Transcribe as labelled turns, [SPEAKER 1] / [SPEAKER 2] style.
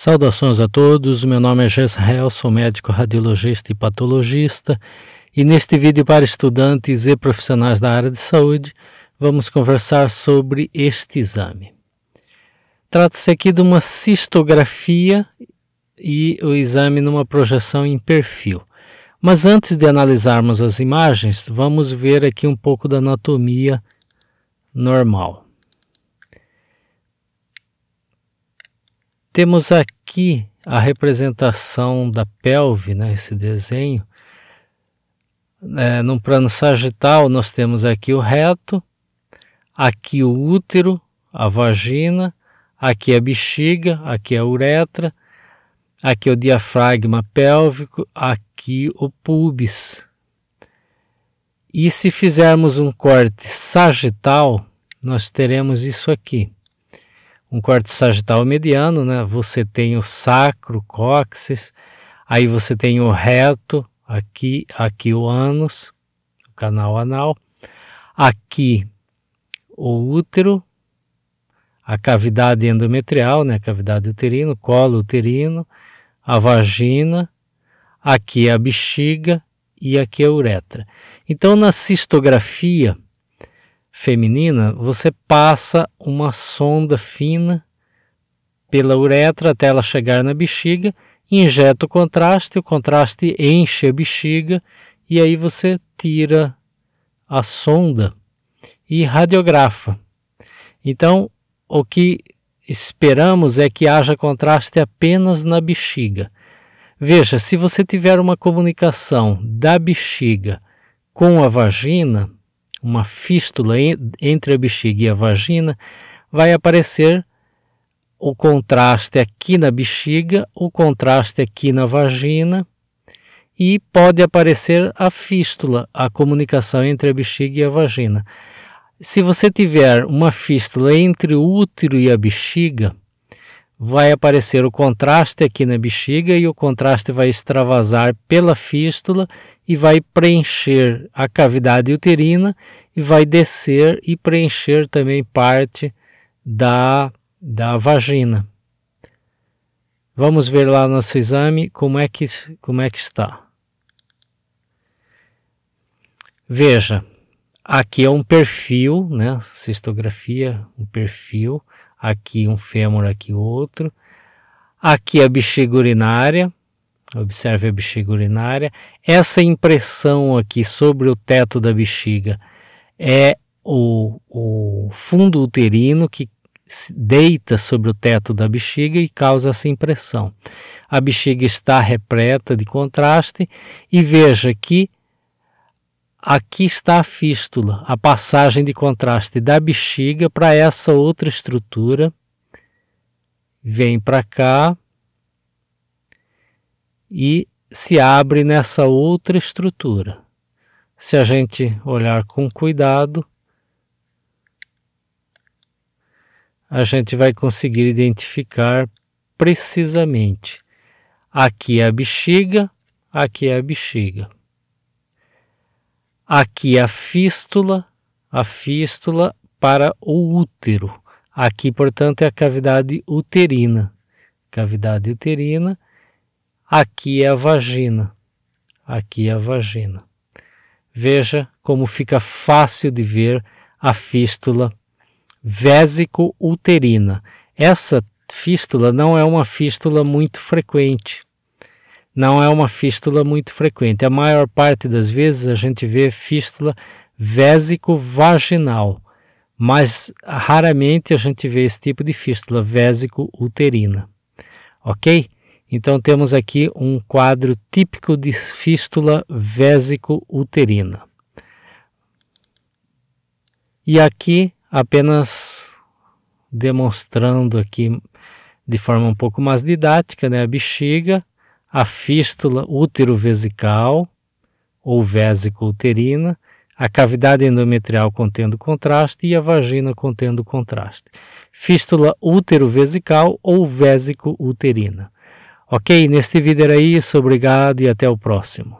[SPEAKER 1] Saudações a todos, meu nome é Jezreel, sou médico radiologista e patologista e neste vídeo para estudantes e profissionais da área de saúde vamos conversar sobre este exame. Trata-se aqui de uma cistografia e o exame numa projeção em perfil. Mas antes de analisarmos as imagens, vamos ver aqui um pouco da anatomia normal. Temos aqui a representação da pelve, né, esse desenho. É, no plano sagital, nós temos aqui o reto, aqui o útero, a vagina, aqui a bexiga, aqui a uretra, aqui o diafragma pélvico, aqui o pubis. E se fizermos um corte sagital, nós teremos isso aqui um corte sagital mediano, né? Você tem o sacro, cóccix, aí você tem o reto, aqui, aqui o ânus, o canal anal, aqui o útero, a cavidade endometrial, né? A cavidade uterina, o colo uterino, a vagina, aqui a bexiga e aqui a uretra. Então, na cistografia, feminina, você passa uma sonda fina pela uretra até ela chegar na bexiga, injeta o contraste, o contraste enche a bexiga e aí você tira a sonda e radiografa. Então, o que esperamos é que haja contraste apenas na bexiga. Veja, se você tiver uma comunicação da bexiga com a vagina, uma fístula entre a bexiga e a vagina, vai aparecer o contraste aqui na bexiga, o contraste aqui na vagina e pode aparecer a fístula, a comunicação entre a bexiga e a vagina. Se você tiver uma fístula entre o útero e a bexiga, vai aparecer o contraste aqui na bexiga e o contraste vai extravasar pela fístula e vai preencher a cavidade uterina e vai descer e preencher também parte da, da vagina. Vamos ver lá nosso exame como é que, como é que está. Veja, aqui é um perfil, né? Cistografia, um perfil aqui um fêmur, aqui outro. Aqui a bexiga urinária, observe a bexiga urinária. Essa impressão aqui sobre o teto da bexiga é o, o fundo uterino que deita sobre o teto da bexiga e causa essa impressão. A bexiga está repleta de contraste e veja que Aqui está a fístula, a passagem de contraste da bexiga para essa outra estrutura. Vem para cá e se abre nessa outra estrutura. Se a gente olhar com cuidado, a gente vai conseguir identificar precisamente. Aqui é a bexiga, aqui é a bexiga. Aqui a fístula, a fístula para o útero. Aqui, portanto, é a cavidade uterina. Cavidade uterina. Aqui é a vagina. Aqui é a vagina. Veja como fica fácil de ver a fístula vésico-uterina. Essa fístula não é uma fístula muito frequente não é uma fístula muito frequente. A maior parte das vezes a gente vê fístula vésico-vaginal, mas raramente a gente vê esse tipo de fístula vésico-uterina. Ok? Então temos aqui um quadro típico de fístula vésico-uterina. E aqui apenas demonstrando aqui de forma um pouco mais didática, né, a bexiga a fístula útero-vesical ou vésico-uterina, a cavidade endometrial contendo contraste e a vagina contendo contraste. Fístula útero-vesical ou vésico-uterina. Ok? Neste vídeo era isso. Obrigado e até o próximo.